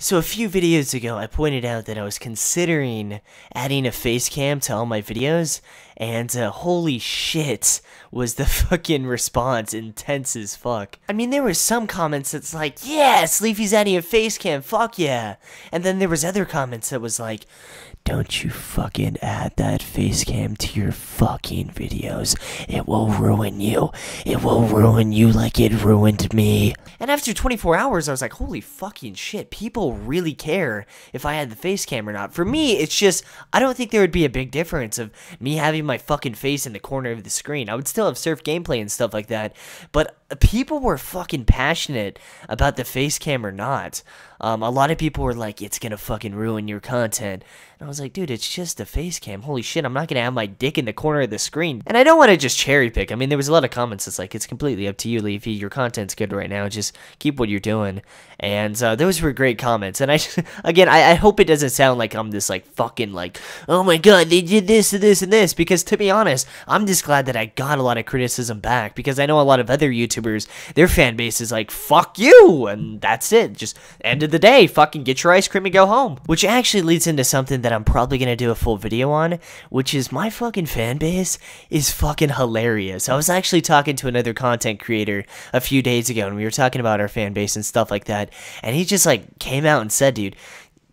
So a few videos ago, I pointed out that I was considering adding a face cam to all my videos, and uh, holy shit was the fucking response intense as fuck. I mean, there were some comments that's like, yes, Leafy's adding a face cam, fuck yeah. And then there was other comments that was like, don't you fucking add that face cam to your fucking videos. It will ruin you. It will ruin you like it ruined me. And after 24 hours, I was like, holy fucking shit, people people really care if I had the face cam or not. For me, it's just, I don't think there would be a big difference of me having my fucking face in the corner of the screen. I would still have surf gameplay and stuff like that, but people were fucking passionate about the face cam or not. Um, a lot of people were like, it's gonna fucking ruin your content. And I was like, dude, it's just a face cam. Holy shit, I'm not gonna have my dick in the corner of the screen. And I don't wanna just cherry pick. I mean, there was a lot of comments that's like, it's completely up to you, Leafy. Your content's good right now. Just keep what you're doing. And uh, those were great comments. And I, again, I, I hope it doesn't sound like I'm this like fucking like, oh my god, they did this and this and this. Because to be honest, I'm just glad that I got a lot of criticism back because I know a lot of other YouTubers YouTubers, their fan base is like, fuck you, and that's it. Just end of the day, fucking get your ice cream and go home. Which actually leads into something that I'm probably gonna do a full video on, which is my fucking fan base is fucking hilarious. I was actually talking to another content creator a few days ago, and we were talking about our fan base and stuff like that, and he just like came out and said, dude,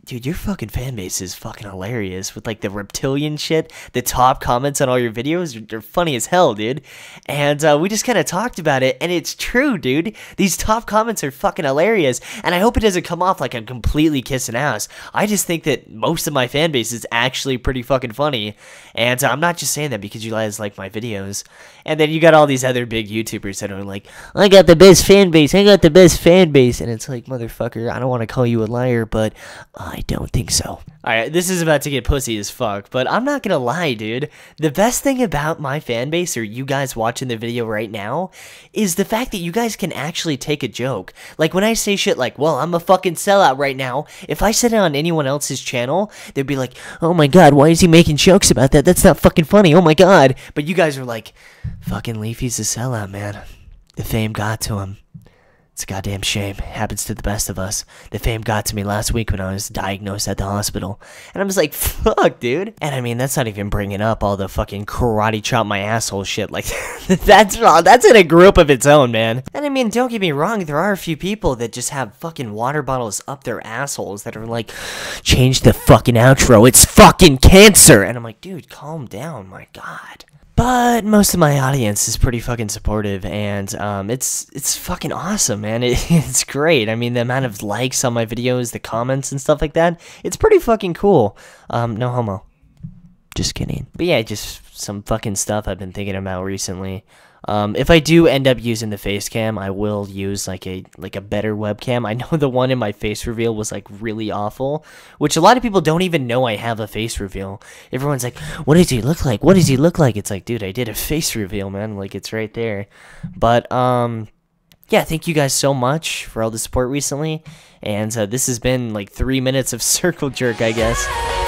dude, your fucking fan base is fucking hilarious with like the reptilian shit. The top comments on all your videos are, are funny as hell, dude. And uh, we just kind of talked about it, and it's true, dude. These top comments are fucking hilarious, and I hope it doesn't come off like I'm completely kissing ass. I just think that most of my fan base is actually pretty fucking funny, and uh, I'm not just saying that because you guys like my videos. And then you got all these other big YouTubers that are like, I got the best fan base, I got the best fan base, and it's like, motherfucker, I don't want to call you a liar, but. Uh, I don't think so. Alright, this is about to get pussy as fuck, but I'm not gonna lie, dude. The best thing about my fan base, or you guys watching the video right now, is the fact that you guys can actually take a joke. Like, when I say shit like, well, I'm a fucking sellout right now, if I said it on anyone else's channel, they'd be like, oh my god, why is he making jokes about that? That's not fucking funny, oh my god. But you guys are like, fucking Leafy's a sellout, man. The fame got to him. It's a goddamn shame. It happens to the best of us. The fame got to me last week when I was diagnosed at the hospital. And I'm just like, fuck, dude. And I mean, that's not even bringing up all the fucking karate chop my asshole shit. Like, that's that's in a group of its own, man. And I mean, don't get me wrong, there are a few people that just have fucking water bottles up their assholes that are like, change the fucking outro. It's fucking cancer. And I'm like, dude, calm down. My God but most of my audience is pretty fucking supportive and um, it's it's fucking awesome man it, it's great i mean the amount of likes on my videos the comments and stuff like that it's pretty fucking cool um, no homo just kidding but yeah just some fucking stuff i've been thinking about recently um, if I do end up using the face cam, I will use like a like a better webcam. I know the one in my face reveal was like really awful, which a lot of people don't even know I have a face reveal. Everyone's like, "What does he look like? What does he look like?" It's like, dude, I did a face reveal, man. Like it's right there. But um, yeah, thank you guys so much for all the support recently, and uh, this has been like three minutes of circle jerk, I guess.